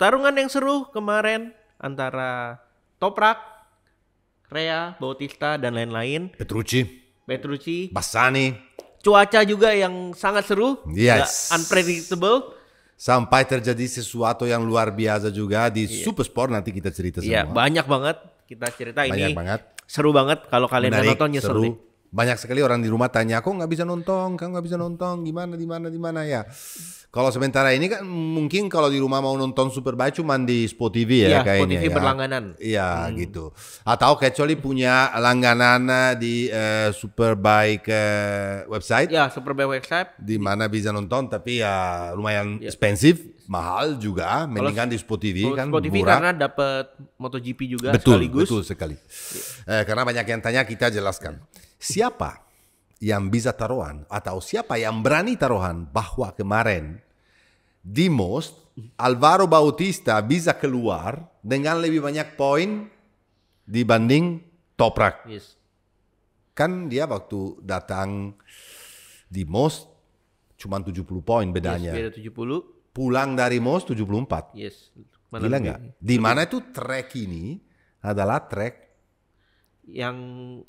pertarungan yang seru kemarin antara Toprak, Rea, Bautista dan lain-lain. Petrucci. Petrucci. Basani. Cuaca juga yang sangat seru. Yes. unpredictable. Sampai terjadi sesuatu yang luar biasa juga di yeah. Super Sport nanti kita cerita iya, semua. Iya, yeah, banyak banget kita cerita banyak ini. Banyak banget. Seru banget kalau kalian Menarik, nonton nyesel seru. nih banyak sekali orang di rumah tanya aku nggak bisa nonton, kan nggak bisa nonton, gimana, di mana, di mana ya. Kalau sementara ini kan mungkin kalau di rumah mau nonton Superbike cuma di Spot TV ya, ya kayaknya. Spot TV ya. berlangganan. Iya hmm. gitu. Atau kecuali punya langganan eh, di uh, eh, Superbike uh, website. Ya Superbike website. Di mana bisa nonton tapi ya lumayan ya. expensive, mahal juga. Mendingan di Spot TV kan Spot TV murah. karena dapat MotoGP juga betul, sekaligus. Betul sekali. Ya. Eh, karena banyak yang tanya kita jelaskan. Siapa yang bisa taruhan atau siapa yang berani taruhan bahwa kemarin di Most Alvaro Bautista bisa keluar dengan lebih banyak poin dibanding Toprak. Yes. Kan dia waktu datang di Most cuma 70 poin bedanya. Yes, beda 70. Pulang dari Most 74. Yes. Mana Gila nggak? Di mana itu trek ini adalah trek yang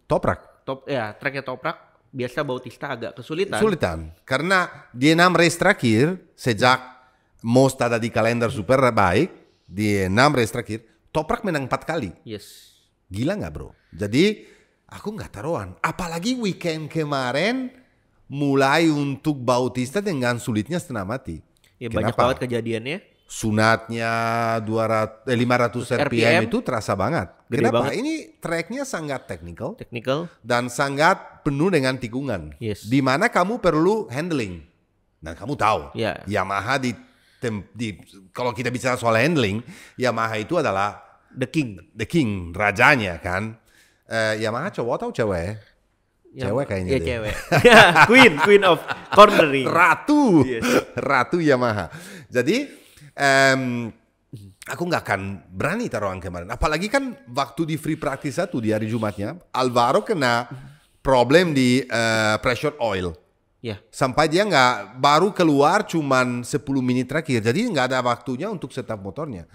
Toprak top ya tracknya toprak biasa Bautista agak kesulitan. Kesulitan karena di enam race terakhir sejak Most ada di kalender super baik di enam race terakhir Toprak menang empat kali. Yes. Gila nggak bro? Jadi aku nggak taruhan. Apalagi weekend kemarin mulai untuk Bautista dengan sulitnya setengah mati. Ya, banyak banget kejadiannya sunatnya 200 eh, 500 RPM, RPM itu terasa banget. Gede Kenapa? Banget. Ini tracknya sangat technical, technical dan sangat penuh dengan tikungan. Yes. Di mana kamu perlu handling. Dan kamu tahu, yeah. Yamaha di, tem, di kalau kita bicara soal handling, Yamaha itu adalah the king, the king, rajanya kan. Uh, Yamaha cowok atau cewek? cewek kayaknya ya, deh. cewek queen queen of cornering ratu yes. ratu Yamaha jadi Um, aku nggak akan berani taruhan kemarin. Apalagi kan waktu di free practice satu di hari Jumatnya, Alvaro kena hmm. problem di uh, pressure oil. Yeah. Sampai dia nggak baru keluar cuman 10 menit terakhir. Jadi nggak ada waktunya untuk setup motornya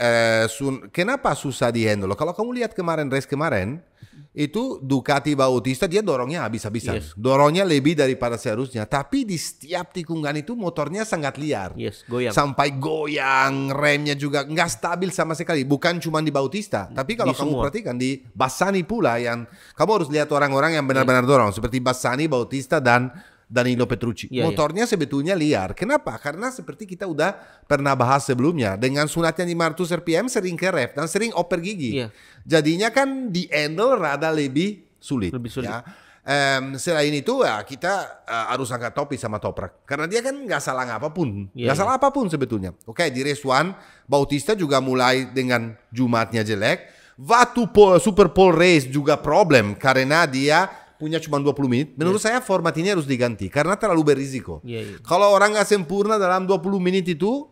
eh, sun, kenapa susah di handle? Kalau kamu lihat kemarin race kemarin itu Ducati Bautista dia dorongnya habis-habisan. Yes. Dorongnya lebih daripada seharusnya, tapi di setiap tikungan itu motornya sangat liar. Yes, goyang. Sampai goyang, remnya juga nggak stabil sama sekali. Bukan cuma di Bautista, tapi kalau di kamu semua. perhatikan di Bassani pula yang kamu harus lihat orang-orang yang benar-benar dorong seperti Bassani, Bautista dan Danilo Petrucci. Yeah, iya. Motornya yeah. sebetulnya liar. Kenapa? Karena seperti kita udah pernah bahas sebelumnya dengan sunatnya 500 RPM sering ref dan sering oper gigi. Yeah. Jadinya kan di handle rada lebih sulit. Lebih sulit. Ya. Um, selain itu ya kita uh, harus angkat topi sama Toprak karena dia kan nggak salah apapun, iya, nggak yeah, yeah. salah apapun sebetulnya. Oke okay, di race one Bautista juga mulai dengan Jumatnya jelek, Vatu Super Pole race juga problem karena dia punya cuma 20 menit, menurut yeah. saya format ini harus diganti karena terlalu berisiko. Yeah, yeah. Kalau orang nggak sempurna dalam 20 menit itu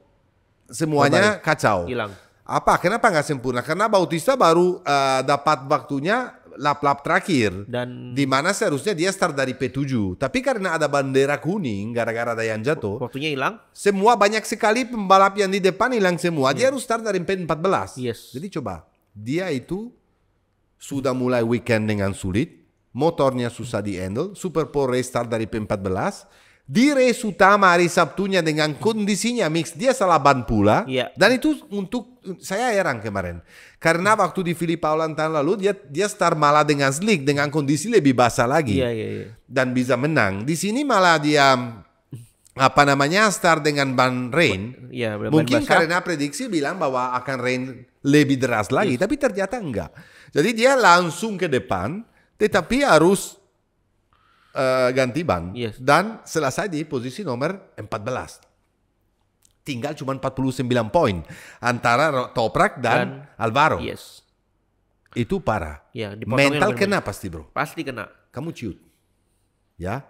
semuanya Kembali. kacau. Hilang. Apa? Kenapa nggak sempurna? Karena Bautista baru uh, dapat waktunya lap-lap terakhir dan di mana seharusnya dia start dari P7 tapi karena ada bendera kuning gara-gara ada yang jatuh waktunya hilang semua banyak sekali pembalap yang di depan hilang semua yeah. dia iya. harus start dari P14 yes. jadi coba dia itu sudah mulai weekend dengan sulit motornya susah di handle, Super Pole Race dari P14, race utama hari Sabtunya dengan kondisinya mix dia salah ban pula yeah. dan itu untuk saya heran kemarin karena waktu di Filipa Holland tahun lalu dia dia start malah dengan slick dengan kondisi lebih basah lagi yeah, yeah, iya. dan bisa menang di sini malah dia apa namanya start dengan ban rain iya, mungkin basah. karena prediksi bilang bahwa akan rain lebih deras lagi iya. tapi ternyata enggak jadi dia langsung ke depan tetapi harus uh, ganti ban yes. dan selesai di posisi nomor 14. Tinggal cuma 49 poin antara Toprak dan, dan Alvaro. Yes. Itu parah. Ya, Mental kena pasti bro. Pasti kena. Kamu ciut. Ya.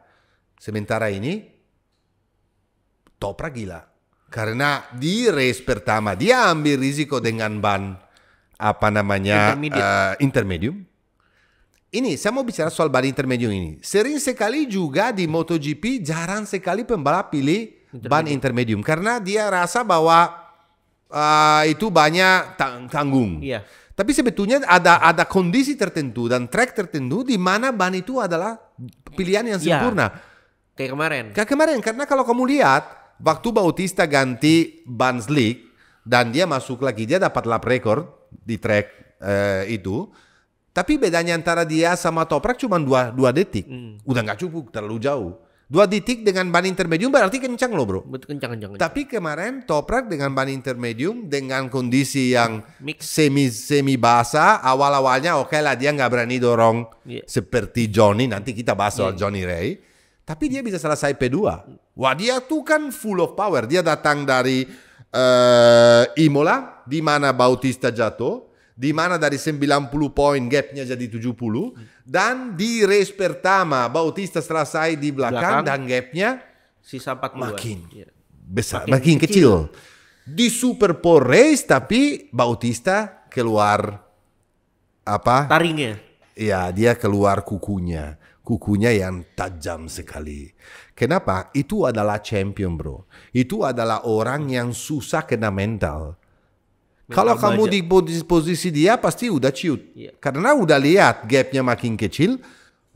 Sementara ini Toprak gila. Karena di race pertama dia ambil risiko dengan ban apa namanya eh, intermedium. Uh, intermedium ini saya mau bicara soal ban Intermedium ini. Sering sekali juga di MotoGP jarang sekali pembalap pilih intermedium. ban intermedium karena dia rasa bahwa uh, itu banyak tang tanggung. Iya. Tapi sebetulnya ada ada kondisi tertentu dan track tertentu di mana ban itu adalah pilihan yang iya. sempurna. Iya. Kayak kemarin. Kayak kemarin karena kalau kamu lihat waktu Bautista ganti ban slick dan dia masuk lagi dia dapat lap record di track uh, itu tapi bedanya antara dia sama Toprak cuma dua dua detik. Hmm. Udah nggak cukup, terlalu jauh. Dua detik dengan ban intermedium berarti kencang loh, Bro. Betul kencang, kencang. Tapi kemarin Toprak dengan ban intermedium dengan kondisi yang Mix. semi semi basah, awal-awalnya oke okay lah dia nggak berani dorong yeah. seperti Johnny, nanti kita bahas soal yeah. Johnny Ray. Tapi dia bisa selesai P2. Wah, dia tuh kan full of power. Dia datang dari uh, Imola di mana Bautista jatuh di mana dari 90 poin gapnya jadi 70 dan di race pertama Bautista selesai di belakang, belakang dan gapnya sisa 40 makin ya. besar makin, makin kecil. kecil di Super Pole race tapi Bautista keluar apa taringnya ya dia keluar kukunya kukunya yang tajam sekali kenapa itu adalah champion bro itu adalah orang yang susah kena mental kalau belajar. kamu di posisi dia pasti udah ciut. Yeah. Karena udah lihat gapnya makin kecil.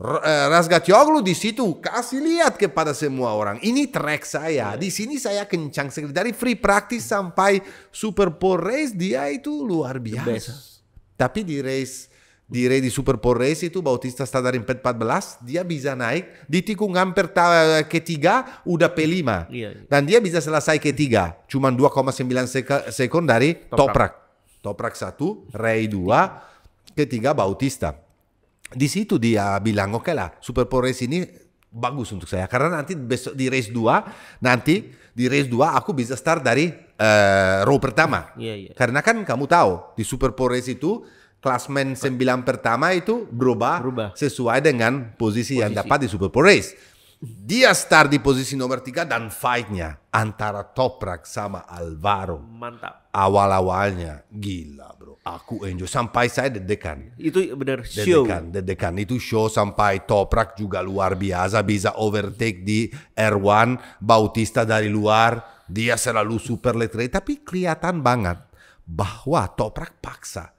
Eh, Rasgatioglu di situ kasih lihat kepada semua orang. Ini track saya. Yeah. Di sini saya kencang sekali dari free practice sampai Super pole race dia itu luar biasa. Tapi di race di ready super pole itu Bautista start dari belas, dia bisa naik di tikungan hampir ta, eh, ketiga udah P5 iya, iya. dan dia bisa selesai ketiga cuma 2,9 sek sekon dari Toprak Toprak 1 Ray 2 ketiga Bautista di situ dia bilang oke okay lah super pole ini bagus untuk saya karena nanti besok di race 2 nanti di race 2 aku bisa start dari uh, row pertama yeah, yeah. karena kan kamu tahu di super pole itu klasmen sembilan pertama itu berubah, berubah. sesuai dengan posisi, posisi yang dapat di Super Bowl race. Dia start di posisi nomor tiga dan fightnya antara Toprak sama Alvaro. Mantap. Awal-awalnya gila bro. Aku enjoy sampai saya dedekan. Itu benar show. Dedekan degan Itu show sampai Toprak juga luar biasa bisa overtake di R1 Bautista dari luar. Dia selalu super letrery tapi kelihatan banget bahwa Toprak paksa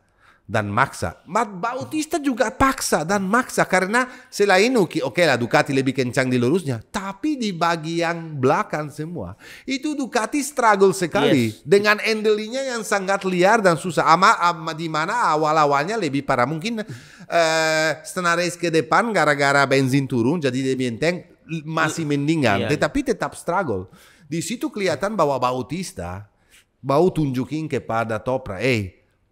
dan maksa. Mat Bautista juga paksa dan maksa karena selain Uki, oke okay lah Ducati lebih kencang di lurusnya, tapi di bagian belakang semua itu Ducati struggle sekali yes. dengan endelinya yang sangat liar dan susah. Ama, ama di mana awal awalnya lebih parah mungkin uh, setengah race ke depan gara-gara bensin turun jadi lebih enteng masih mendingan, yeah. tetapi tetap struggle. Di situ kelihatan bahwa Bautista mau tunjukin kepada Topra, eh hey,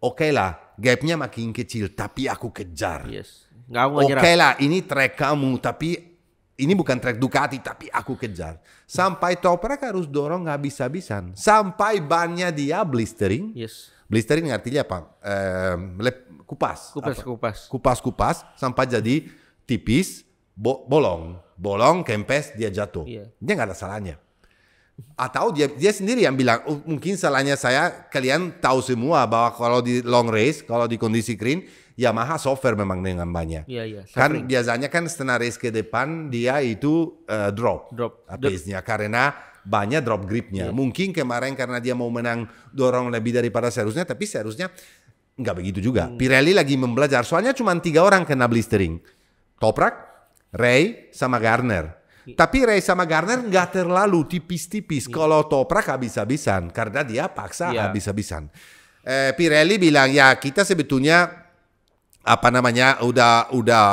oke okay lah gapnya makin kecil tapi aku kejar yes. oke okay lah ini track kamu tapi ini bukan track Ducati tapi aku kejar sampai toprak harus dorong bisa habisan sampai bannya dia blistering yes. blistering artinya apa eh, kupas kupas apa? kupas kupas kupas sampai jadi tipis bo bolong bolong kempes dia jatuh yeah. dia nggak ada salahnya atau dia dia sendiri yang bilang oh, mungkin salahnya saya kalian tahu semua bahwa kalau di long race kalau di kondisi green Yamaha software memang dengan banyak. Iya iya. Kan biasanya kan setengah race ke depan dia itu uh, drop. Drop. Pace-nya karena banyak drop gripnya. Yeah. Mungkin kemarin karena dia mau menang dorong lebih daripada seharusnya, tapi seharusnya nggak begitu juga. Hmm. Pirelli lagi membelajar. Soalnya cuma tiga orang kena blistering. Toprak, Ray, sama Garner. Iya. Tapi Ray sama Garner nggak terlalu tipis-tipis. Yeah. Kalau Toprak habis-habisan karena dia paksa yeah. habis-habisan. Eh, Pirelli bilang ya kita sebetulnya apa namanya udah udah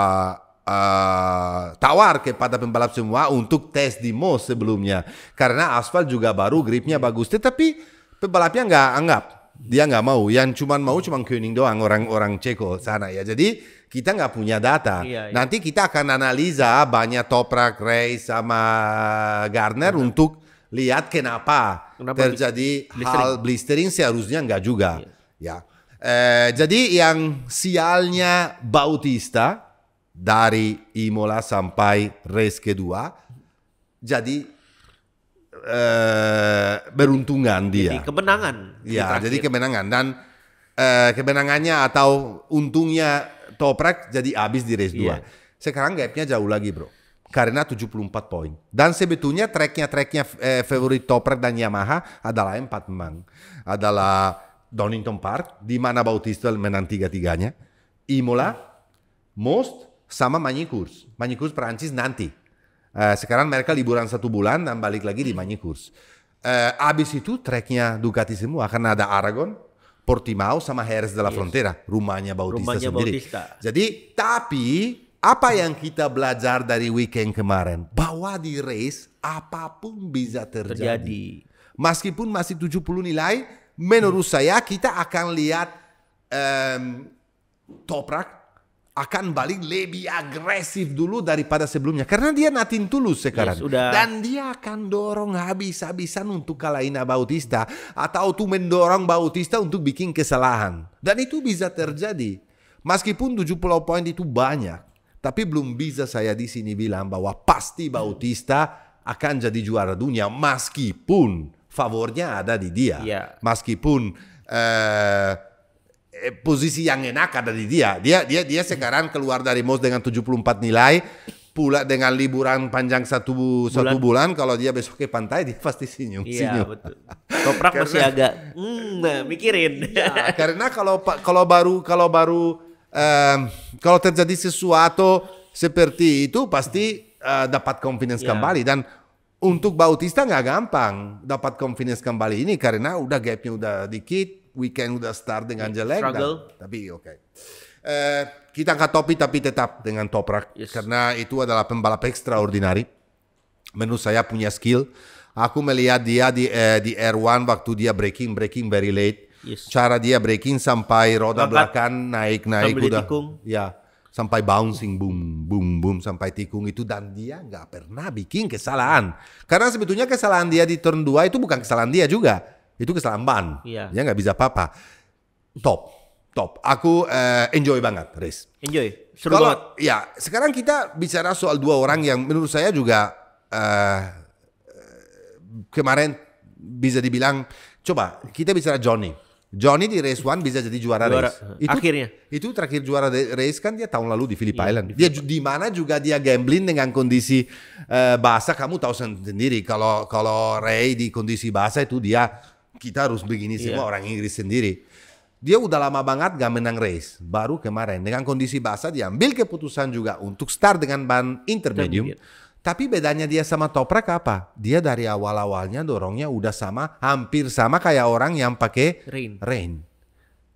uh, tawar kepada pembalap semua untuk tes di Mos sebelumnya karena aspal juga baru gripnya iya. bagus tetapi pembalapnya nggak anggap dia nggak mau. Yang cuma mau cuma kuning doang orang-orang Ceko sana ya. Jadi kita nggak punya data. Iya, iya. Nanti kita akan analisa banyak Toprak, Ray sama Garner Benar. untuk lihat kenapa, kenapa terjadi blistering? hal blistering seharusnya nggak juga. Iya. Ya. Eh, jadi yang sialnya Bautista dari Imola sampai race kedua jadi uh, beruntungan dia. Jadi kemenangan. Ya, jadi kemenangan dan uh, kemenangannya atau untungnya Toprak jadi habis di race yeah. Sekarang gapnya jauh lagi, Bro. Karena 74 poin. Dan sebetulnya treknya treknya eh, favorit Toprak dan Yamaha adalah empat memang. Adalah Donington Park, di mana Bautista menang tiga-tiganya. Imola, Most, sama Magny Cours. Magny Perancis nanti Eh, sekarang mereka liburan satu bulan dan balik lagi di Manikurs. Uh, eh, abis itu treknya Ducati semua karena ada Aragon, Portimao sama Jerez de la yes. Frontera, rumahnya Bautista rumahnya sendiri. Bautista. Jadi tapi apa yang kita belajar dari weekend kemarin bahwa di race apapun bisa terjadi. terjadi. Meskipun masih 70 nilai, menurut hmm. saya kita akan lihat um, toprak akan balik lebih agresif dulu daripada sebelumnya karena dia natin tulus sekarang yes, udah. dan dia akan dorong habis-habisan untuk kalahin Bautista atau tuh mendorong Bautista untuk bikin kesalahan dan itu bisa terjadi meskipun 70 poin itu banyak tapi belum bisa saya di sini bilang bahwa pasti Bautista akan jadi juara dunia meskipun favornya ada di dia yeah. meskipun eh, Eh, posisi yang enak ada di dia. Dia dia dia sekarang keluar dari MOS dengan 74 nilai pula dengan liburan panjang satu bulan. satu bulan kalau dia besok ke pantai dia pasti senyum iya, senyum betul. toprak karena, masih agak mm, mikirin ya, karena kalau kalau baru kalau baru um, kalau terjadi sesuatu seperti itu pasti uh, dapat confidence yeah. kembali dan untuk Bautista nggak gampang dapat confidence kembali ini karena udah gapnya udah dikit weekend udah start dengan iya, jelek. Dan, tapi oke. Okay. Uh, eh, kita angkat topi tapi tetap dengan Toprak yes. karena itu adalah pembalap ekstraordinari. Menurut saya punya skill. Aku melihat dia di uh, di R1 waktu dia breaking breaking very late. Yes. Cara dia breaking sampai roda belakang naik naik sampai udah. Tikung. Ya sampai bouncing boom boom boom sampai tikung itu dan dia nggak pernah bikin kesalahan karena sebetulnya kesalahan dia di turn 2 itu bukan kesalahan dia juga itu keselamban. yeah. Ya nggak bisa apa-apa. Top, top. Aku uh, enjoy banget, race. Enjoy. Seru Kalo, banget. Ya, sekarang kita bicara soal dua orang yang menurut saya juga uh, kemarin bisa dibilang coba kita bicara Johnny. Johnny di race one bisa jadi juara, juara. race. Itu, Akhirnya. Itu terakhir juara race kan dia tahun lalu di Phillip iya, Island. Dia di mana juga dia gambling dengan kondisi uh, eh, basah. Kamu tahu sendiri kalau kalau Ray di kondisi basah itu dia kita harus begini yeah. semua orang Inggris sendiri. Dia udah lama banget gak menang race, baru kemarin dengan kondisi basah ambil keputusan juga untuk start dengan ban intermedium. Tapi bedanya dia sama toprak apa? Dia dari awal-awalnya dorongnya udah sama, hampir sama kayak orang yang pakai rain. rain.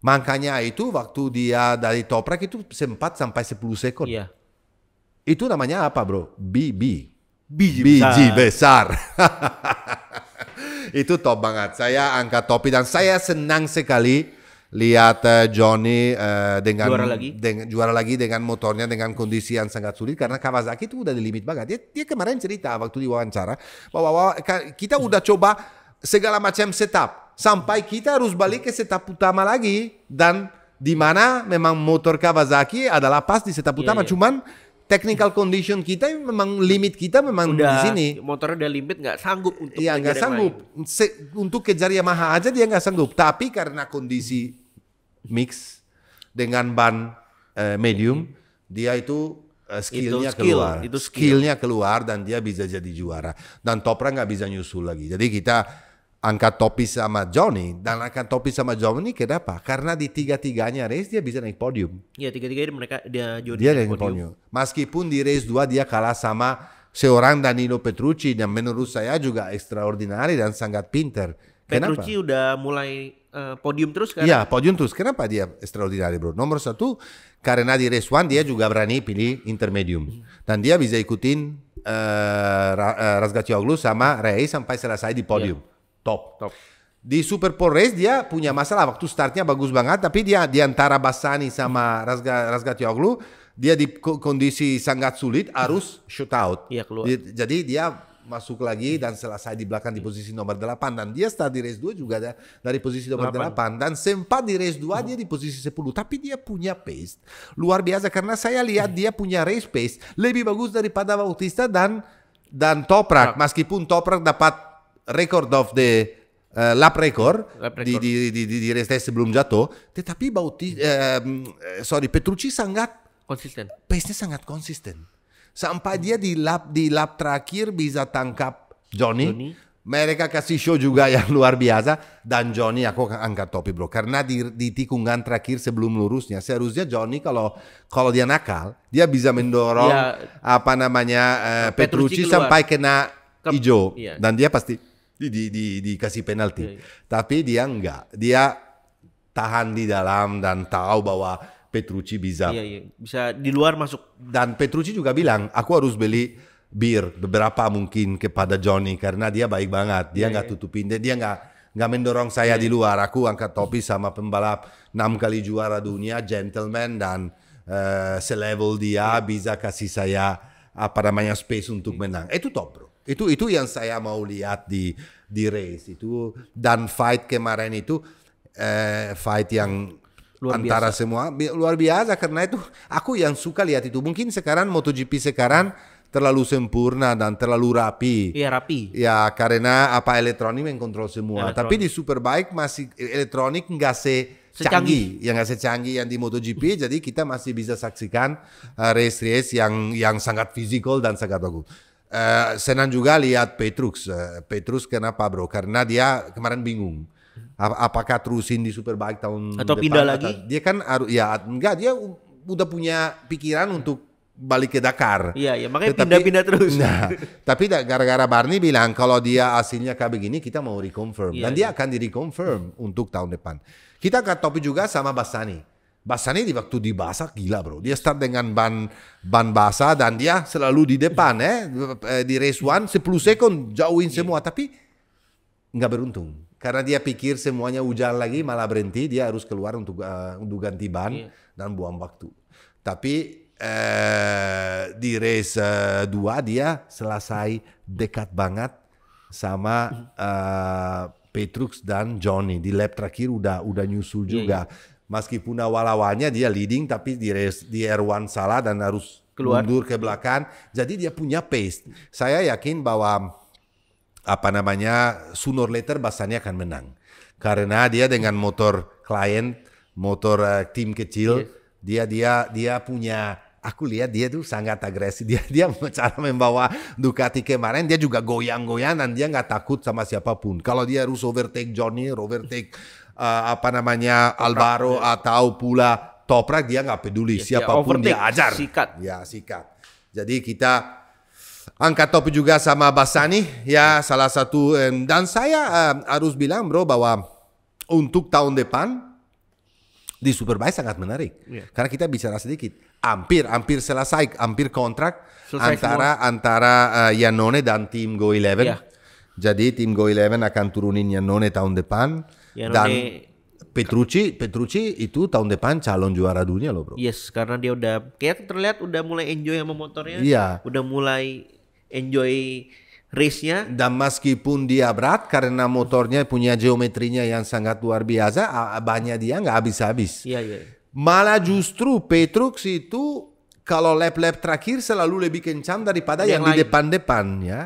Makanya itu waktu dia dari toprak itu sempat sampai 10 sekon. Iya. Itu namanya apa bro? BB. Biji, Biji besar. besar. itu top banget. Saya angkat topi dan saya senang sekali lihat uh, Johnny uh, dengan juara lagi. Deng, juara lagi dengan motornya dengan kondisi yang sangat sulit karena Kawasaki itu udah di limit banget. Dia, dia kemarin cerita waktu di wawancara bahwa, bahwa kita udah coba segala macam setup sampai kita harus balik ke setup utama lagi dan di mana memang motor Kawasaki adalah pas di setup iya, utama yeah. cuman technical condition kita memang limit kita memang udah, di sini. Motor udah limit nggak sanggup untuk Iya nggak sanggup. Se, untuk kejar Yamaha aja dia nggak sanggup. Tapi karena kondisi mix dengan ban eh, medium, dia itu eh, skillnya skill, keluar. Itu skill. Skillnya keluar dan dia bisa jadi juara. Dan Topra nggak bisa nyusul lagi. Jadi kita angkat topi sama Johnny dan angkat topi sama Johnny kenapa? Karena di tiga-tiganya race dia bisa naik podium. Iya, tiga-tiganya mereka dia Johnny dia naik podium. podium. Meskipun di race dua dia kalah sama seorang Danilo Petrucci yang menurut saya juga extraordinary dan sangat pinter. Petrucci udah mulai eh, podium terus kan? Iya, podium terus. Kenapa dia extraordinary Bro? Nomor satu karena di race one dia juga berani pilih intermedium dan dia bisa ikutin uh, eh, eh, Razgatoglu sama Ray sampai selesai di podium. Yeah top. Top. Di Super race dia punya masalah waktu startnya bagus banget tapi dia di antara Bassani sama Razga, Razgatioglu dia di kondisi sangat sulit harus shoot out. Iya keluar. Jadi dia masuk lagi dan selesai di belakang di posisi nomor 8 dan dia start di race 2 juga ada dari posisi nomor 8, 8. dan sempat di race 2 hmm. dia di posisi 10 tapi dia punya pace luar biasa karena saya lihat hmm. dia punya race pace lebih bagus daripada Bautista dan dan Toprak nah. meskipun Toprak dapat record of the uh, lap record, lap record. Di, di, di, di, race Restes sebelum jatuh, tetapi Bauti, uh, sorry Petrucci sangat konsisten. Pace-nya sangat konsisten. Sampai dia di lap di lap terakhir bisa tangkap Johnny. Johnny. Mereka kasih show juga yang luar biasa dan Johnny aku angkat topi bro karena di, di tikungan terakhir sebelum lurusnya seharusnya Johnny kalau kalau dia nakal dia bisa mendorong ya, apa namanya uh, Petrucci, Petrucci sampai kena hijau iya. dan dia pasti di, di, di dikasih penalti. Yeah, yeah. Tapi dia enggak. Dia tahan di dalam dan tahu bahwa Petrucci bisa. Iya, iya. Bisa di luar masuk. Dan Petrucci juga bilang, aku harus beli bir beberapa mungkin kepada Johnny karena dia baik banget. Dia iya, enggak yeah, tutupin, dia enggak nggak mendorong saya yeah. di iya. luar. Aku angkat topi sama pembalap enam kali juara dunia, gentleman dan uh, selevel dia iya. bisa kasih saya apa namanya space untuk menang. Itu top bro. Itu itu yang saya mau lihat di di race itu dan fight kemarin itu eh, fight yang luar antara biasa. semua luar biasa karena itu aku yang suka lihat itu. Mungkin sekarang MotoGP sekarang terlalu sempurna dan terlalu rapi. Iya rapi. Ya karena apa elektronik mengontrol semua. Elektronik. Tapi di Superbike masih e-, elektronik nggak se canggih, yang nggak secanggih yang di MotoGP. Hmm. jadi kita masih bisa saksikan eh, race-race yang yang sangat fisikal dan sangat bagus. Eh, senang juga lihat Petrus. Eh, Petrus kenapa bro? Karena dia kemarin bingung. apakah terusin di Superbike tahun atau depan, pindah lagi? dia kan harus ya enggak dia udah punya pikiran untuk balik ke Dakar. Iya, iya makanya pindah-pindah terus. Nah, tapi gara-gara Barney bilang kalau dia hasilnya kayak begini kita mau reconfirm iya, dan iya. dia akan di reconfirm untuk tahun depan. Kita akan topi juga sama Basani di waktu di basa gila bro. Dia start dengan ban ban basa dan dia selalu di depan eh, eh di race one 10 second jauhin yeah. semua tapi nggak beruntung karena dia pikir semuanya hujan lagi malah berhenti dia harus keluar untuk uh, untuk ganti ban yeah. dan buang waktu. Tapi eh, di race 2 eh, dia selesai dekat banget sama uh, hmm. Petrux dan Johnny di lap terakhir udah udah nyusul iya, juga. Yeah, yeah meskipun awal-awalnya dia leading tapi di race, di R1 salah dan harus keluar mundur ke belakang. Jadi dia punya pace. Saya yakin bahwa apa namanya sooner later bahasanya akan menang. Karena dia dengan motor klien, motor uh, tim kecil, yes. Iya. dia dia dia punya aku lihat dia tuh sangat agresif. Dia dia cara membawa Ducati kemarin dia juga goyang-goyangan, dia nggak takut sama siapapun. Kalau dia harus overtake Johnny, overtake uh, apa namanya Toprak, Alvaro ya. atau pula Toprak dia nggak peduli ya, siapapun dia, dia ajar. Sikat. Ya sikat. Jadi kita angkat topi juga sama Basani ya salah satu dan saya uh, harus bilang bro bahwa untuk tahun depan di Superbike sangat menarik ya. karena kita bicara sedikit hampir hampir selesai hampir kontrak selesai antara semua. antara uh, Yanone dan tim Go Eleven. Ya. jadi tim Go Eleven akan turunin Yanone tahun depan Ya, Dan Petrucci, Petrucci itu tahun depan calon juara dunia loh bro. Yes, karena dia udah kayak terlihat udah mulai enjoy sama motornya. Iya. Udah mulai enjoy race-nya. Dan meskipun dia berat karena motornya punya geometrinya yang sangat luar biasa, banyak dia nggak habis-habis. Iya, iya. Malah justru Petrux itu kalau lap-lap terakhir selalu lebih kencang daripada yang, yang di depan-depan ya.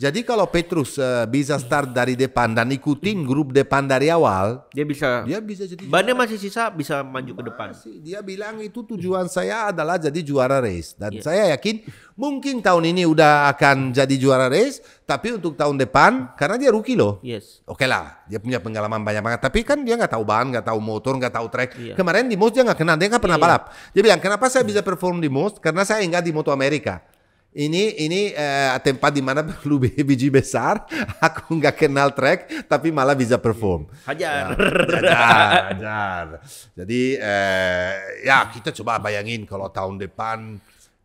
Jadi kalau Petrus uh, bisa start dari depan dan ikutin grup depan dari awal, dia bisa dia bisa jadi bannya masih sisa bisa maju ke depan. Masih, dia bilang itu tujuan saya adalah jadi juara race dan yeah. saya yakin mungkin tahun ini udah akan jadi juara race, tapi untuk tahun depan karena dia rookie loh. Yes. Oke okay lah, dia punya pengalaman banyak banget, tapi kan dia nggak tahu ban, nggak tahu motor, nggak tahu track. Yeah. Kemarin di Most dia nggak kenal, dia nggak pernah yeah. balap. Dia bilang kenapa saya bisa perform di Most karena saya enggak di Moto Amerika. Ini ini eh, tempat di mana perlu biji besar, aku nggak kenal track, tapi malah bisa perform. Hajar, ya, hajar, hajar. Jadi eh, ya kita coba bayangin kalau tahun depan.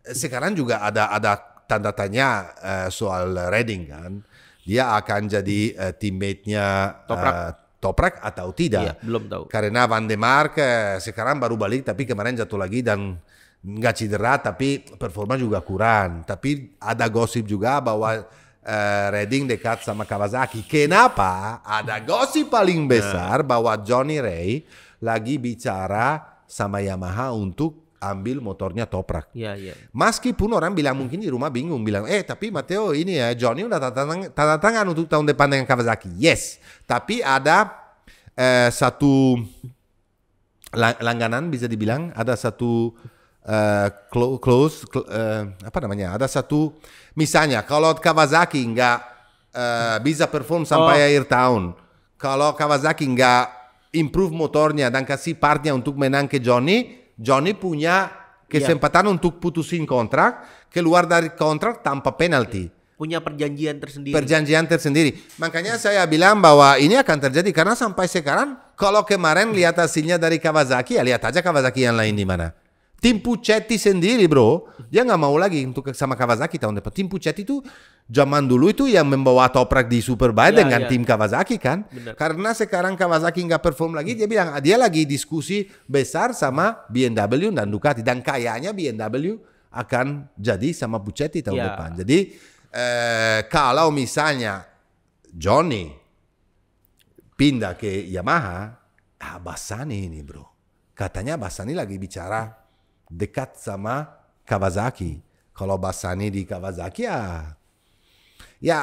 Eh, sekarang juga ada ada tanda tanya eh, soal Reading kan, dia akan jadi eh, teammate-nya Toprak. Uh, Toprak atau tidak? Iya, belum tahu. Karena Van de Mark uh, eh, sekarang baru balik, tapi kemarin jatuh lagi dan nggak cedera tapi performa juga kurang. Tapi ada gosip juga bahwa uh, Reading dekat sama Kawasaki. Kenapa? Ada gosip paling ya. besar bahwa Johnny Ray lagi bicara sama Yamaha untuk ambil motornya toprak. Ya, Yeah. Meskipun orang bilang mungkin di rumah bingung bilang, eh tapi Matteo ini ya Johnny udah tanda tangan, untuk tahun depan dengan Kawasaki. Yes, tapi ada eh, satu langganan bisa dibilang ada satu uh, close uh, apa namanya ada satu misalnya kalau Kawasaki nggak uh, bisa perform sampai oh. akhir tahun kalau Kawasaki nggak improve motornya dan kasih partnya untuk menang ke Johnny Johnny punya iya. kesempatan yeah. untuk putusin kontrak keluar dari kontrak tanpa penalti punya perjanjian tersendiri perjanjian tersendiri makanya saya bilang bahwa ini akan terjadi karena sampai sekarang kalau kemarin lihat hasilnya dari Kawasaki ya lihat aja Kawasaki yang lain di mana Tim Puchetti sendiri bro, dia nggak mau lagi untuk sama Kawasaki tahun depan. Tim Puchetti itu zaman dulu itu yang membawa toprak di Superbike dengan iya, ya, tim Kawasaki kan. Bener. Karena sekarang Kawasaki nggak perform lagi, dia bilang ah, dia lagi diskusi besar sama BMW dan Ducati dan kayaknya BMW akan jadi sama Puchetti tahun ya. depan. Jadi eh, kalau misalnya Johnny pindah ke Yamaha, ah Basani ini bro. Katanya Basani lagi bicara dekat sama Kawasaki. Kalau bahasannya di Kawasaki ya ya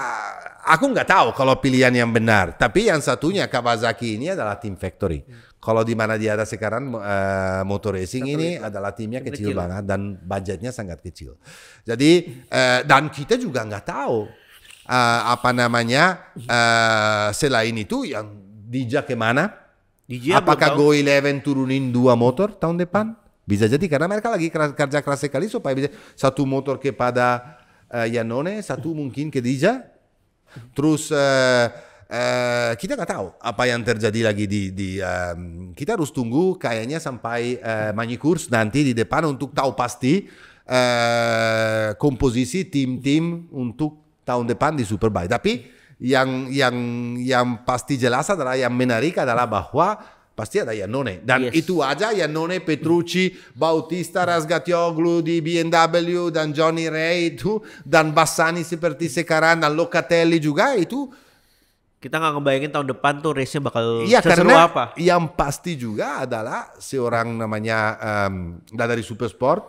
aku nggak tahu kalau pilihan yang benar. Tapi yang satunya Kawasaki ini adalah tim factory. Hmm. Kalau di mana dia ada sekarang uh, motor racing Satu ini itu. adalah timnya tim kecil, kecil ya. banget dan budgetnya sangat kecil. Jadi uh, dan kita juga nggak tahu uh, apa namanya uh, selain itu yang Dija kemana? Apakah Go Eleven turunin dua motor tahun depan? Bisa jadi karena mereka lagi kerja keras sekali supaya bisa satu motor kepada uh, eh, Yanone, satu mungkin ke Dija. Terus uh, uh, kita nggak tahu apa yang terjadi lagi di, di um, kita harus tunggu kayaknya sampai uh, Manikurs nanti di depan untuk tahu pasti uh, komposisi tim-tim untuk tahun depan di Superbike. Tapi yang yang yang pasti jelas adalah yang menarik adalah bahwa pasti ada none Dan, yes. aja tu aja Iannone, Petrucci, Bautista, Rasgatioglu di BMW, dan Johnny Ray, itu, dan Bassani, Seperti sekarang dan Locatelli juga, itu kita nggak ngebayangin tahun depan tuh race-nya bakal ya, seru karena apa. Yang pasti juga adalah seorang namanya um, dari Supersport,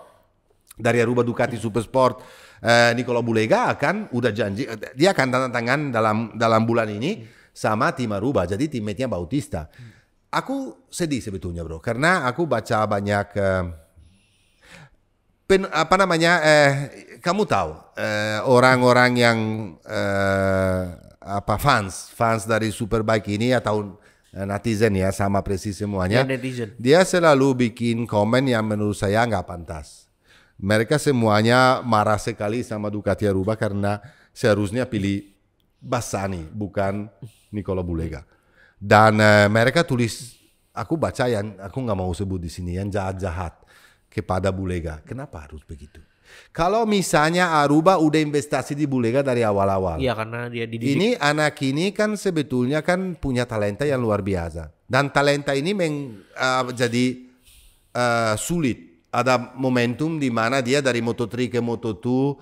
dari Aruba Ducati Supersport, eh, Nicola Bulega akan udah janji dia akan tanda tangan dalam dalam bulan ini sama tim Aruba jadi timnya Bautista aku sedih sebetulnya bro karena aku baca banyak eh, pen, apa namanya eh, kamu tahu eh, orang-orang yang eh, apa fans fans dari Superbike ini atau ya, eh, netizen ya sama persis semuanya. Ya, Dia selalu bikin komen yang menurut saya nggak pantas. Mereka semuanya marah sekali sama Ducati Aruba karena seharusnya pilih Bassani bukan Nicola Bulega. Dan uh, mereka tulis, aku baca yang aku nggak mau sebut di sini yang jahat-jahat kepada Bulega. Kenapa harus begitu? Kalau misalnya Aruba udah investasi di Bulega dari awal-awal. Iya karena dia dididik. Ini anak ini kan sebetulnya kan punya talenta yang luar biasa. Dan talenta ini meng, uh, jadi uh, sulit. Ada momentum di mana dia dari Moto3 ke Moto2 uh,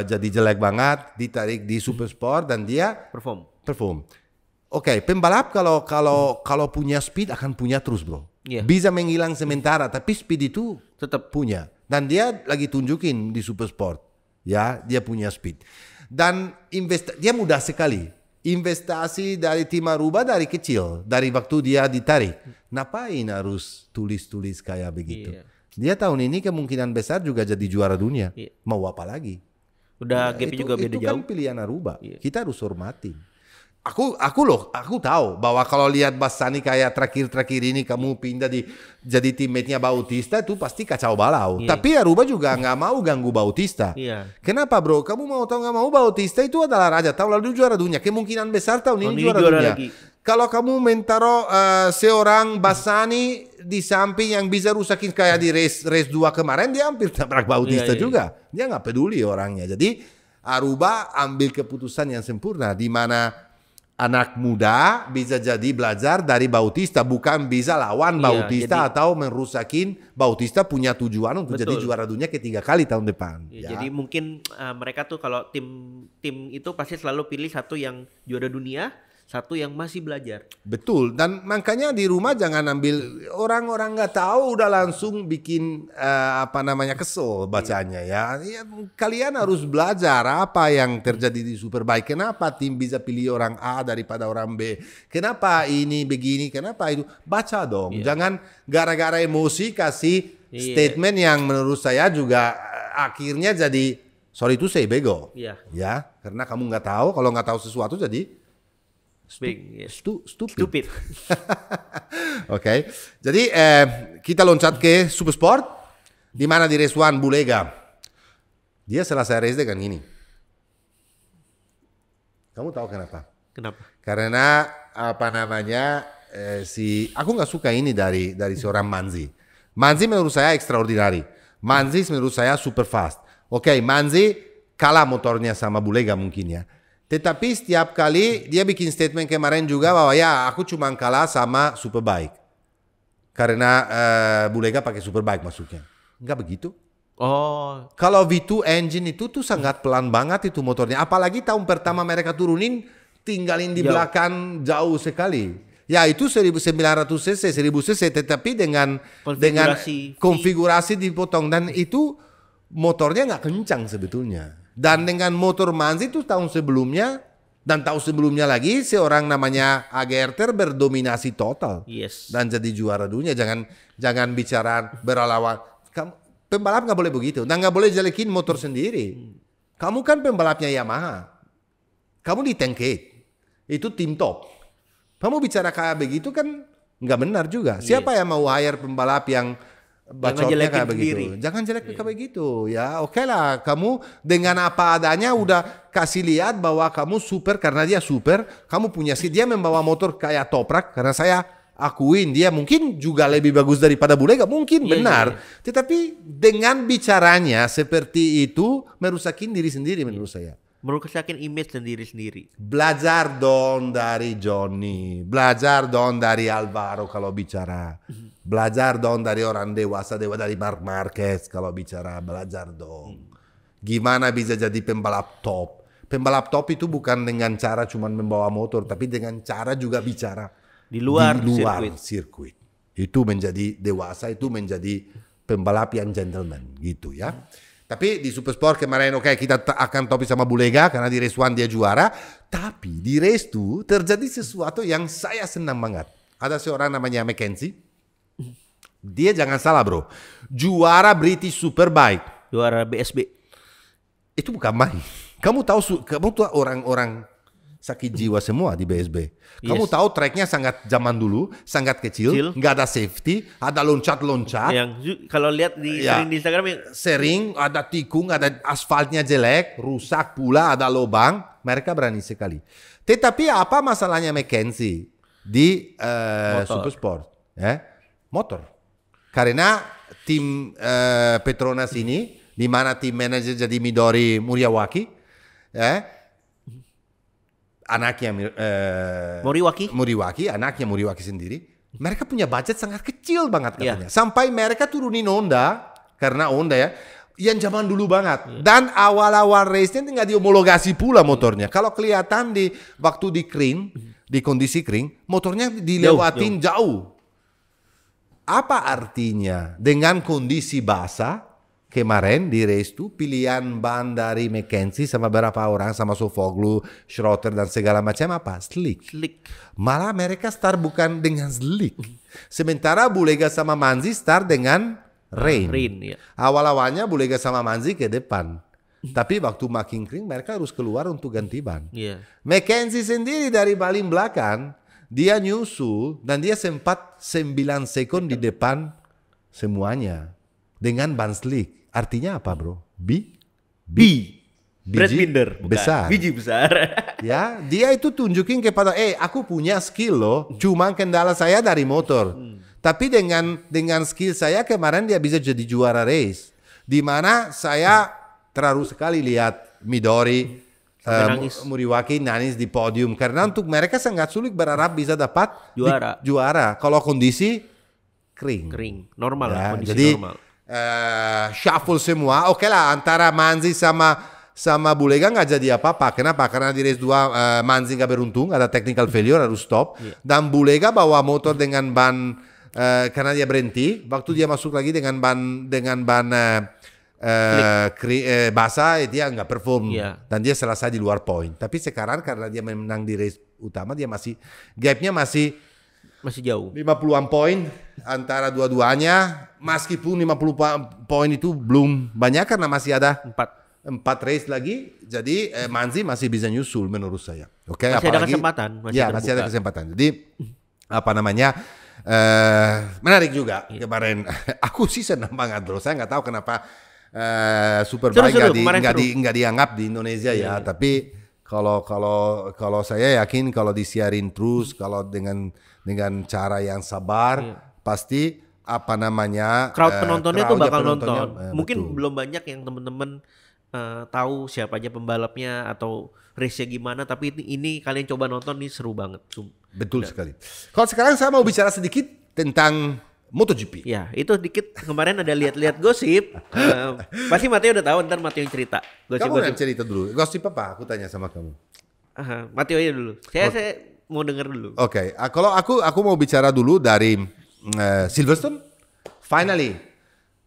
jadi jelek banget, ditarik di Super Sport dan dia perform. Perform. Oke, okay, pembalap kalau kalau kalau punya speed akan punya terus, Bro. Yeah. Bisa menghilang sementara, tapi speed itu tetap punya. Dan dia lagi tunjukin di Supersport, ya, dia punya speed. Dan invest dia mudah sekali. Investasi dari tim Aruba dari kecil, dari waktu dia ditarik. Napain harus tulis-tulis kayak begitu? Yeah. Dia tahun ini kemungkinan besar juga jadi juara dunia. Yeah. Mau apa lagi? Udah nah, GP itu, juga beda itu kan jauh. Itu kan pilihan Aruba. Yeah. Kita harus hormati aku aku loh aku tahu bahwa kalau lihat Bassani kayak terakhir-terakhir ini kamu pindah di jadi teammate Bautista itu pasti kacau balau. Yeah. Tapi Aruba juga nggak mau ganggu Bautista. Yeah. Kenapa bro? Kamu mau tahu nggak mau Bautista itu adalah raja tahun lalu juara dunia. Kemungkinan besar tahun ini, juara, juara dunia. Lagi. Kalau kamu mentaro uh, eh, seorang Bassani di samping yang bisa rusakin kayak di race race dua kemarin dia hampir tabrak Bautista yeah, yeah, iya. juga. Dia nggak peduli orangnya. Jadi Aruba ambil keputusan yang sempurna di mana anak muda bisa jadi belajar dari Bautista bukan bisa lawan iya, Bautista jadi, atau merusakin Bautista punya tujuan untuk betul. jadi juara dunia ketiga kali tahun depan. Ya, ya. Jadi mungkin uh, mereka tuh kalau tim tim itu pasti selalu pilih satu yang juara dunia satu yang masih belajar. Betul. Dan makanya di rumah jangan ambil orang-orang nggak tahu udah langsung bikin uh, apa namanya kesel bacanya ya. ya. Kalian harus belajar apa yang terjadi di Superbike. Kenapa tim bisa pilih orang A daripada orang B? Kenapa ini begini? Kenapa itu? Baca dong. Iya. Jangan gara-gara emosi kasih iya. statement yang menurut saya juga eh, akhirnya jadi sorry itu saya bego. Iya. Ya, karena kamu nggak tahu. Kalau nggak tahu sesuatu jadi yes. Stu stupid. Stupid. Oke. Jadi eh, kita loncat ke super sport di mana di race one Bulega. Dia selesai race dengan gini. Kamu tahu kenapa? Kenapa? Karena apa namanya eh, si aku nggak suka ini dari dari seorang Manzi. Manzi menurut saya extraordinary. Manzi menurut saya super fast. Oke, okay, Manzi kalah motornya sama Bulega mungkin ya. Tetapi setiap kali dia bikin statement kemarin juga bahwa ya aku cuma kalah sama Superbike. Karena uh, eh, Bulega pakai Superbike maksudnya. Enggak begitu. Oh. Kalau V2 engine itu tuh sangat pelan banget itu motornya. Apalagi tahun pertama mereka turunin tinggalin di belakang jauh sekali. Ya itu 1900 cc, 1000 cc tetapi dengan konfigurasi dengan konfigurasi dipotong dan itu motornya nggak kencang sebetulnya. Dan dengan motor Manzi itu tahun sebelumnya dan tahun sebelumnya lagi seorang namanya Agerter berdominasi total. Yes. Dan jadi juara dunia. Jangan jangan bicara berlawan. Kamu, pembalap nggak boleh begitu. Dan nggak boleh jelekin motor sendiri. Kamu kan pembalapnya Yamaha. Kamu di Tankade Itu tim top. Kamu bicara kayak begitu kan nggak benar juga. Siapa yes. yang mau hire pembalap yang jelek kayak begitu. Diri. Jangan jelek iya. kayak begitu ya. Oke okay lah, kamu dengan apa adanya udah kasih lihat bahwa kamu super karena dia super. Kamu punya sih dia membawa motor kayak toprak karena saya akuin dia mungkin juga lebih bagus daripada bule, gak mungkin iya, iya benar. Iya. Tetapi dengan bicaranya seperti itu merusakin diri sendiri menurut iya. saya merusakin image dan diri sendiri. Belajar dong dari Johnny, belajar dong dari Alvaro kalau bicara, mhm. belajar dong dari orang dewasa, dewa dari Mark Marquez kalau bicara, belajar dong. Hmm. Gimana bisa jadi pembalap top? Pembalap top itu bukan dengan cara cuman membawa motor, tapi dengan cara juga bicara di luar, di luar sirkuit. sirkuit. Itu menjadi dewasa, itu menjadi pembalap yang gentleman gitu ya. Hmm. Tapi di super sport kemarin oke okay, kita akan topi sama Bulega karena di race one dia juara. Tapi di race itu terjadi sesuatu yang saya senang banget. Ada seorang namanya McKenzie. Dia jangan salah bro. Juara British Superbike. Juara BSB. Itu bukan main. Kamu tahu kamu tuh orang-orang sakit jiwa semua di BSB. Kamu yes. tahu treknya sangat zaman dulu, sangat kecil, nggak ada safety, ada loncat-loncat. Yang kalau lihat di ya, sering di Instagram yang... sering ada tikung, ada asfaltnya jelek, rusak pula, ada lubang. Mereka berani sekali. Tetapi apa masalahnya McKenzie di uh, Sport? Eh? Ya? Motor. Karena tim uh, Petronas ini, di mana tim manajer jadi Midori Muriawaki, eh? Ya, anaknya uh, Moriwaki Moriwaki anaknya Moriwaki sendiri mereka punya budget sangat kecil banget iya. katanya yeah. sampai mereka turunin Honda karena Honda ya yang zaman dulu banget yeah. dan awal-awal race nya nggak diomologasi pula motornya yeah. kalau kelihatan di waktu di kering di kondisi kering motornya dilewatin jauh, jauh. jauh. apa artinya dengan kondisi basah kemarin di race itu pilihan ban dari McKenzie sama berapa orang sama Sofoglu, Schroeder dan segala macam apa? Slick. Slick. Malah mereka start bukan dengan slick. Sementara Bulega sama Manzi start dengan rain. rain ya. Awal-awalnya Bulega sama Manzi ke depan. Tapi waktu makin kering mereka harus keluar untuk ganti ban. Yeah. McKenzie sendiri dari paling belakang dia nyusu dan dia sempat 9 sekon di depan semuanya dengan ban slick. Artinya apa bro? B, B, B Biji Bukan. Besar. Biji besar. ya, dia itu tunjukin kepada, eh aku punya skill loh, cuma kendala saya dari motor. Hmm. Tapi dengan dengan skill saya kemarin dia bisa jadi juara race. Di mana saya terharu sekali lihat Midori hmm. Sampai uh, nangis. Muriwaki nangis di podium karena untuk mereka sangat sulit berharap bisa dapat juara. Di, juara. Kalau kondisi kering. Kering, normal ya, lah kondisi jadi, normal uh, shuffle semua oke okay lah antara Manzi sama sama Bulega nggak jadi apa-apa. Kenapa? Karena di race 2 uh, eh, Manzi nggak beruntung, ada technical failure harus stop. Yeah. Dan Bulega bawa motor dengan ban uh, karena dia berhenti. Waktu dia masuk lagi dengan ban dengan ban uh, uh, kri, uh, basah, dia nggak perform yeah. dan dia selesai di luar poin. Tapi sekarang karena dia menang di race utama, dia masih gapnya masih masih jauh. 50-an poin antara dua-duanya. Meskipun 50 poin itu belum banyak karena masih ada empat empat race lagi. Jadi eh, Manzi masih bisa nyusul menurut saya. Oke, okay? masih apalagi, ada kesempatan. Masih ya, masih ada kesempatan. Jadi apa namanya? Eh, menarik juga iya. kemarin. Aku sih senang banget bro. Saya nggak tahu kenapa eh, Superbike nggak di, di, dianggap di Indonesia iya, ya. Iya. Tapi kalau kalau kalau saya yakin kalau disiarin terus kalau dengan dengan cara yang sabar iya. pasti apa namanya crowd eh, penontonnya uh, tuh bakal penontonnya, nonton. Eh, Mungkin betul. belum banyak yang temen-temen uh, tahu siapa aja pembalapnya atau race-nya gimana tapi ini, ini kalian coba nonton nih seru banget. Betul Udah. sekali. Kalau sekarang saya mau bicara sedikit tentang MotoGP. Ya, itu sedikit kemarin ada lihat-lihat gosip. uh, pasti Mateo udah tahu ntar Mateo yang cerita. Gosip, kamu gosip. yang cerita dulu. Gosip apa? Aku tanya sama kamu. Uh, Mateo aja dulu. Saya, saya mau dengar dulu. Oke, okay. uh, kalau aku aku mau bicara dulu dari uh, Silverstone. Finally,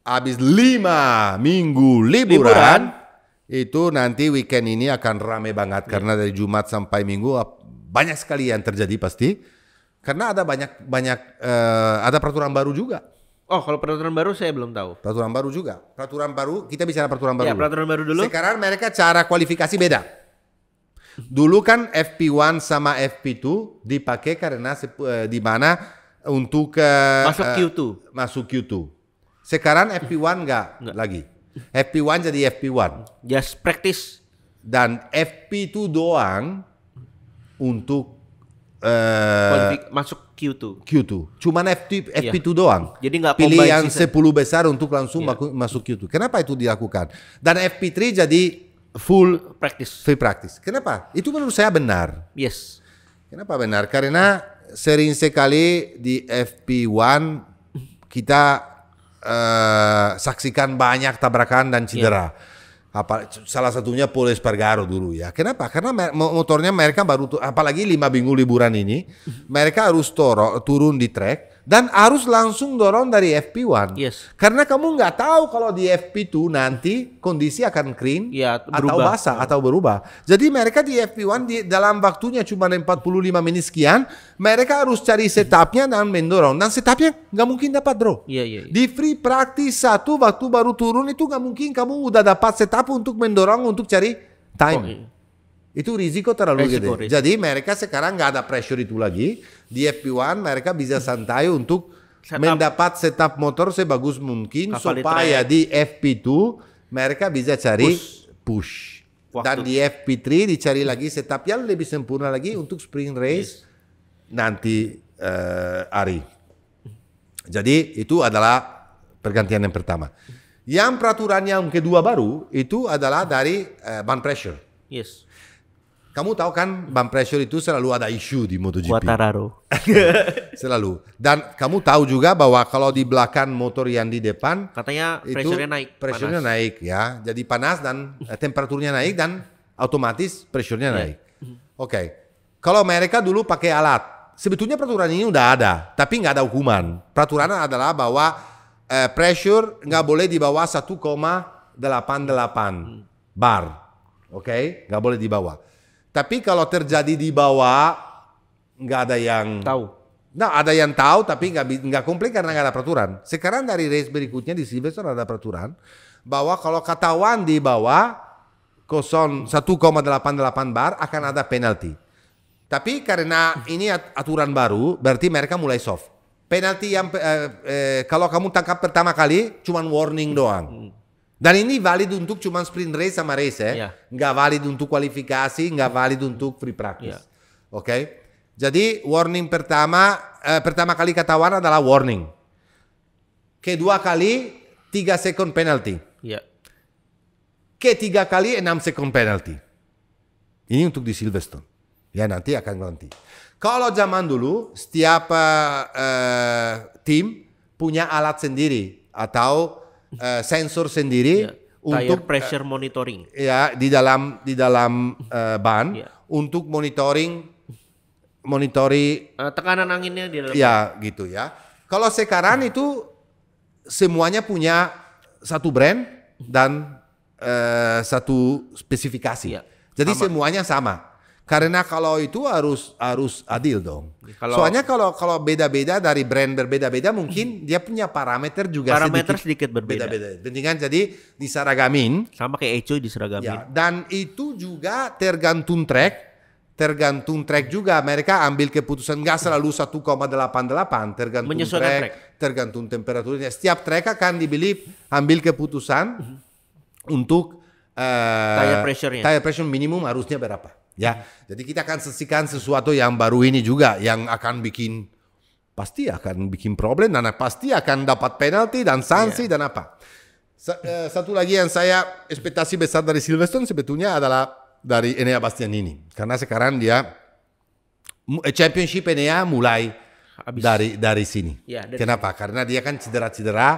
habis lima minggu liburan, liburan, itu nanti weekend ini akan rame banget yeah. karena dari Jumat sampai Minggu banyak sekali yang terjadi pasti. Karena ada banyak banyak uh, ada peraturan baru juga. Oh, kalau peraturan baru saya belum tahu. Peraturan baru juga. Peraturan baru, kita bicara peraturan ya, baru. Ya, peraturan baru dulu. Sekarang mereka cara kualifikasi beda. Dulu kan FP1 sama FP2 dipakai karena uh, di mana untuk uh, masuk eh, Q2. Masuk Q2. Sekarang FP1 enggak, lagi. FP1 jadi FP1. Just practice. Dan FP2 doang untuk uh, masuk Q2. Q2. Cuman FP, FP2 yeah. doang. Jadi nggak pilih yang 10 besar untuk langsung yeah. masuk Q2. Kenapa itu dilakukan? Dan FP3 jadi full practice. Free practice. Kenapa? Itu menurut saya benar. Yes. Kenapa benar? Karena sering sekali di FP1 kita uh, saksikan banyak tabrakan dan cedera. Yeah. Apa, salah satunya polis Spargaro dulu ya. Kenapa? Karena motornya mereka baru apalagi lima minggu liburan ini, mereka harus toro, turun di trek dan harus langsung dorong dari FP1. Yes. Karena kamu nggak tahu kalau di FP2 nanti kondisi akan kering ya, atau basah atau berubah. Jadi mereka di FP1 di dalam waktunya cuma 45 menit sekian, mereka harus cari setupnya dan mendorong. Dan setupnya nggak mungkin dapat bro. Ya, ya, ya. Di free practice satu waktu baru turun itu nggak mungkin kamu udah dapat setup untuk mendorong untuk cari time. Oh, ya. Itu risiko terlalu risiko, gede. Risiko. Jadi mereka sekarang nggak ada pressure itu lagi. Di FP1 mereka bisa santai untuk setup. mendapat setup motor sebagus mungkin supaya di, di FP2 mereka bisa cari push. push. Dan di FP3 dicari lagi setup yang lebih sempurna lagi untuk spring race yes. nanti uh, hari. Jadi itu adalah pergantian yang pertama. Yang peraturan yang kedua baru itu adalah dari uh, ban pressure. Yes. Kamu tahu kan ban Pressure itu selalu ada isu di MotoGP. Quartararo. selalu. Dan kamu tahu juga bahwa kalau di belakang motor yang di depan katanya pressure-nya naik. Pressure-nya naik ya. Jadi panas dan eh, temperaturnya naik dan otomatis pressure-nya iya. naik. Oke. Okay. Kalau mereka dulu pakai alat, sebetulnya peraturan ini udah ada, tapi nggak ada hukuman. Peraturan adalah bahwa eh, pressure nggak boleh di bawah 1,88 bar. Oke, okay? nggak boleh di bawah. Tapi kalau terjadi di bawah nggak ada yang tahu. Nah ada yang tahu tapi nggak nggak komplit karena nggak ada peraturan. Sekarang dari race berikutnya di Silverstone ada peraturan bahwa kalau ketahuan di bawah 0,188 bar akan ada penalti. Tapi karena ini aturan baru berarti mereka mulai soft. Penalti yang eh, eh, kalau kamu tangkap pertama kali cuman warning doang. Hmm. Dan ini valid untuk cuma sprint race sama race eh? ya. Yeah. Nggak valid untuk kualifikasi, nggak valid untuk free practice. Yeah. Oke. Okay? Jadi warning pertama eh, pertama kali warna adalah warning. Kedua kali tiga second penalty. Yeah. Ketiga kali enam second penalty. Ini untuk di Silverstone. Ya nanti akan ganti. Kalau zaman dulu setiap uh, uh, tim punya alat sendiri atau Eh, sensor sendiri yeah. Iya. untuk Tire pressure uh, monitoring. Eh, ya, di dalam di dalam uh, ban yeah. untuk monitoring monitori uh, tekanan anginnya di dalam. Ya, ban. gitu ya. Kalau sekarang hmm. itu semuanya punya satu brand dan uh, satu spesifikasi. Yeah. Jadi sama. semuanya sama. Karena kalau itu harus harus adil dong. Kalau, Soalnya kalau kalau beda-beda dari brand berbeda-beda mungkin hmm. dia punya parameter juga parameter sedikit, sedikit berbeda. Beda-beda. Dengan jadi diseragamin. Sama kayak Echo diseragamin. Ya, dan itu juga tergantung track. Tergantung track juga mereka ambil keputusan nggak selalu 1,88 tergantung Menyesuaikan track, track, tergantung temperaturnya. Setiap track akan dibeli ambil keputusan hmm. untuk uh, tire pressure-nya. Tire pressure minimum harusnya berapa? ya. Jadi kita akan saksikan sesuatu yang baru ini juga yang akan bikin pasti akan bikin problem dan pasti akan dapat penalti dan sanksi yeah. dan apa. Eh, satu lagi yang saya ekspektasi besar dari Silverstone sebetulnya adalah dari Enea ini karena sekarang dia eh, championship Enea mulai Habis. dari dari sini. Yeah, dari Kenapa? Sini. Karena dia kan cedera-cedera,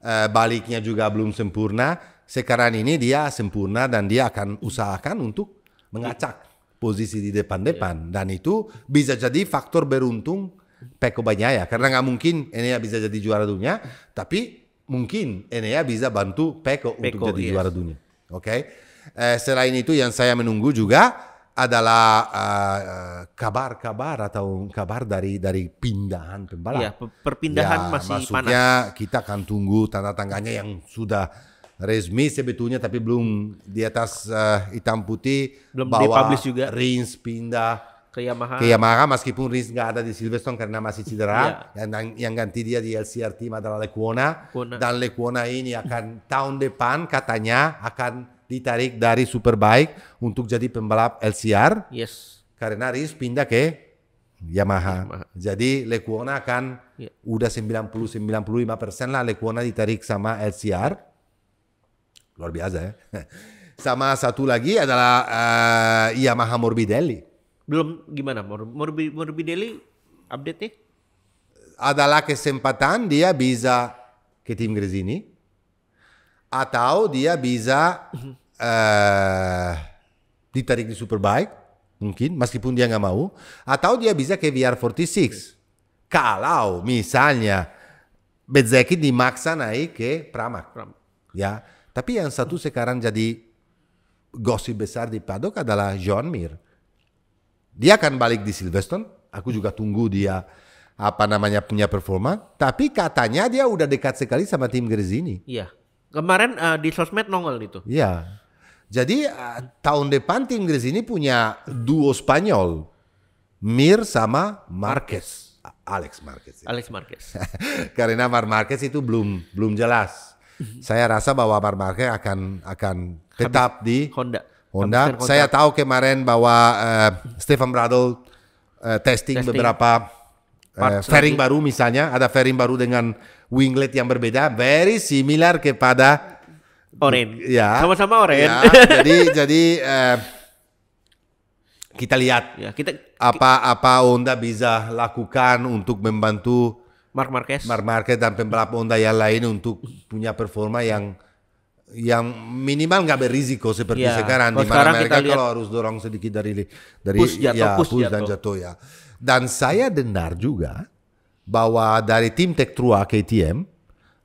eh, baliknya juga belum sempurna. Sekarang ini dia sempurna dan dia akan usahakan untuk mengacak posisi di depan-depan yeah. dan itu bisa jadi faktor beruntung Peko Banyaya karena nggak mungkin Enea bisa jadi juara dunia tapi mungkin Enea bisa bantu Peko, Peko untuk jadi yes. juara dunia oke okay? eh, selain itu yang saya menunggu juga adalah eh, kabar-kabar uh, atau kabar dari dari pindahan pembalap. Ya, perpindahan ya, masih maksudnya panas. kita akan tunggu tanda tangganya yang sudah resmi sebetulnya tapi belum di atas uh, hitam putih belum bawa dipublish juga Rins pindah ke Yamaha. Ke Yamaha meskipun Rins nggak ada di Silverstone karena masih cedera. yeah. yang, yang ganti dia di LCR team adalah Lekuona Kuna. Dan Lekuona ini akan tahun depan katanya akan ditarik dari Superbike untuk jadi pembalap LCR. Yes. Karena Rins pindah ke Yamaha. Yamaha. Jadi Lekuona akan ya. udah 90-95% lah Lekuona ditarik sama LCR luar biasa ya. Sama satu lagi adalah uh, Yamaha Morbidelli. Belum gimana Mor Morbi Morbidelli update nih? Adalah kesempatan dia bisa ke tim Gresini atau dia bisa uh, ditarik di Superbike mungkin meskipun dia nggak mau atau dia bisa ke VR46 kalau misalnya Bezeki dimaksa naik ke Pramac, Pramak. ya tapi yang satu sekarang jadi gosip besar di paddock adalah John Mir. Dia akan balik di Silverstone. Aku juga tunggu dia apa namanya punya performa. Tapi katanya dia udah dekat sekali sama tim Gresini. Iya. Kemarin uh, di sosmed nongol itu. Iya. Jadi uh, tahun depan tim Gresini punya duo Spanyol. Mir sama Marquez. Alex Marquez. Ya. Alex Marquez. Karena Mar Marquez itu belum belum jelas Mhm. saya rasa bahwa Marquez akan akan tetap Habis di Honda. Honda. Saya tahu kemarin bahwa uh, eh, Stefan Bradl uh, testing, testing beberapa uh, fairing baru misalnya, ada fairing baru dengan winglet yang berbeda, very similar kepada Oren. Ya. Sama-sama Oren. Ya, jadi jadi uh, kita lihat ya, kita apa apa Honda bisa lakukan untuk membantu Mark Marquez. Mark Marquez dan pembalap Honda yang lain untuk punya performa yang yang minimal nggak berisiko seperti ya. sekarang di mana mereka kalau harus dorong sedikit dari dari push jatuh, ya, push, push jatuh. dan jatuh ya. Dan saya dengar juga bahwa dari tim Tech Trua KTM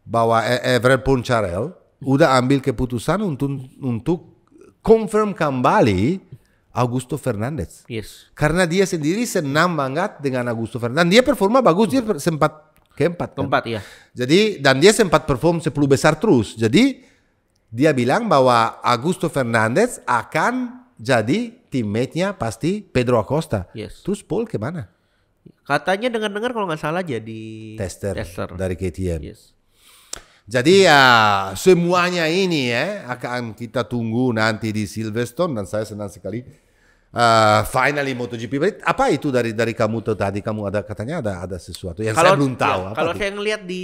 bahwa e, Everett Poncharel udah ambil keputusan untuk untuk confirm kembali Augusto Fernandez. Yes. Karena dia sendiri senang banget dengan Augusto Fernandez. Dia performa bagus, dia sempat keempat keempat kan? iya jadi dan dia sempat perform 10 besar terus jadi dia bilang bahwa Augusto Fernandez akan jadi teammate-nya pasti Pedro Acosta yes. terus Paul kemana katanya dengar-dengar kalau nggak salah jadi tester, tester. dari KTM yes. Jadi ya semuanya ini ya akan kita tunggu nanti di Silverstone dan saya senang sekali Uh, finally MotoGP. Apa itu dari dari kamu tuh tadi? Kamu ada katanya ada ada sesuatu yang kalau, saya belum tahu. Ya, kalau itu? saya ngelihat di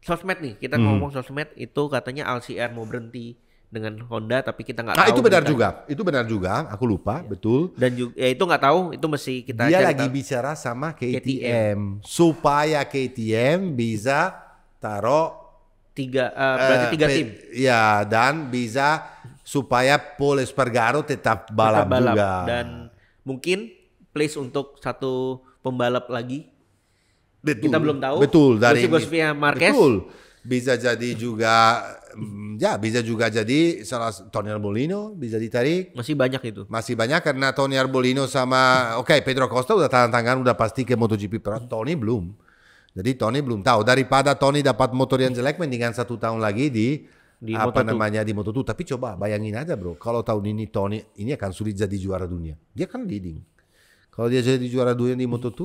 sosmed nih, kita hmm. ngomong sosmed itu katanya LCR mau berhenti dengan Honda tapi kita nggak nah, tahu. itu benar kita. juga. Itu benar juga. Aku lupa, ya. betul. Dan juga ya itu nggak tahu, itu mesti kita Dia lagi tahu. bicara sama KTM, KTM supaya KTM bisa taruh tiga uh, berarti eh, tiga tim. Ya, dan bisa supaya Paul Espargaro tetap balap, tetap balap. juga dan mungkin place untuk satu pembalap lagi betul. kita belum tahu betul dari Gosipnya Marquez betul bisa jadi juga mm, ya bisa juga jadi salah Tony Arbolino bisa ditarik masih banyak itu masih banyak karena Tony Arbolino sama oke okay, Pedro Costa udah tangan tangan udah pasti ke MotoGP però Tony belum jadi Tony belum tahu daripada Tony dapat motor yang jelek mendingan satu tahun lagi di di apa Moto2. namanya di Moto2 tapi coba bayangin aja bro kalau tahun ini Tony ini akan sulit jadi juara dunia dia kan leading kalau dia jadi juara dunia di Moto2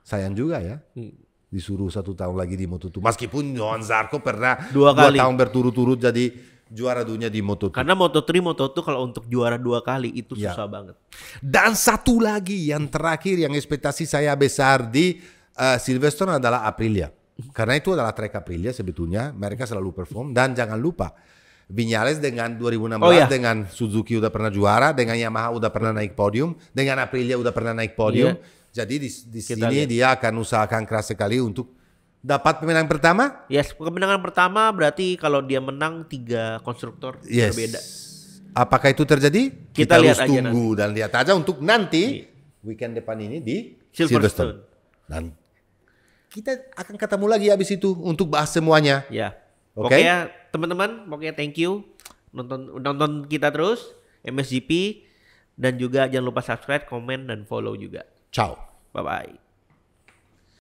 sayang juga ya hmm. disuruh satu tahun lagi di Moto2 meskipun Johan Zarco pernah dua, dua kali. tahun berturut-turut jadi juara dunia di Moto2 karena Moto3 Moto2 kalau untuk juara dua kali itu ya. susah banget dan satu lagi yang terakhir yang ekspektasi saya besar di uh, Silverstone adalah Aprilia karena itu adalah track Aprilia sebetulnya, mereka selalu perform dan jangan lupa Vinales dengan 2016 oh, iya. dengan Suzuki udah pernah juara, dengan Yamaha udah pernah naik podium, dengan Aprilia udah pernah naik podium. Iya. Jadi di, di sini lihat. dia akan usahakan keras sekali untuk dapat pemenang pertama? Yes, kemenangan pertama berarti kalau dia menang tiga konstruktor yes. berbeda. Apakah itu terjadi? Kita, Kita lihat harus aja tunggu nanti. dan lihat aja untuk nanti iya. weekend depan ini di Silverstone. Silverstone. Dan kita akan ketemu lagi habis itu untuk bahas semuanya. Ya. Oke. Okay? Pokoknya teman-teman, pokoknya thank you nonton nonton kita terus MSGP dan juga jangan lupa subscribe, komen dan follow juga. Ciao. Bye bye.